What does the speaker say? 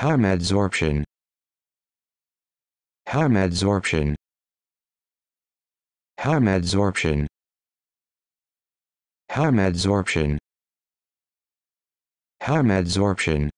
Harm adsorption. Harm adsorption. Harm adsorption. Harm adsorption. Harm adsorption.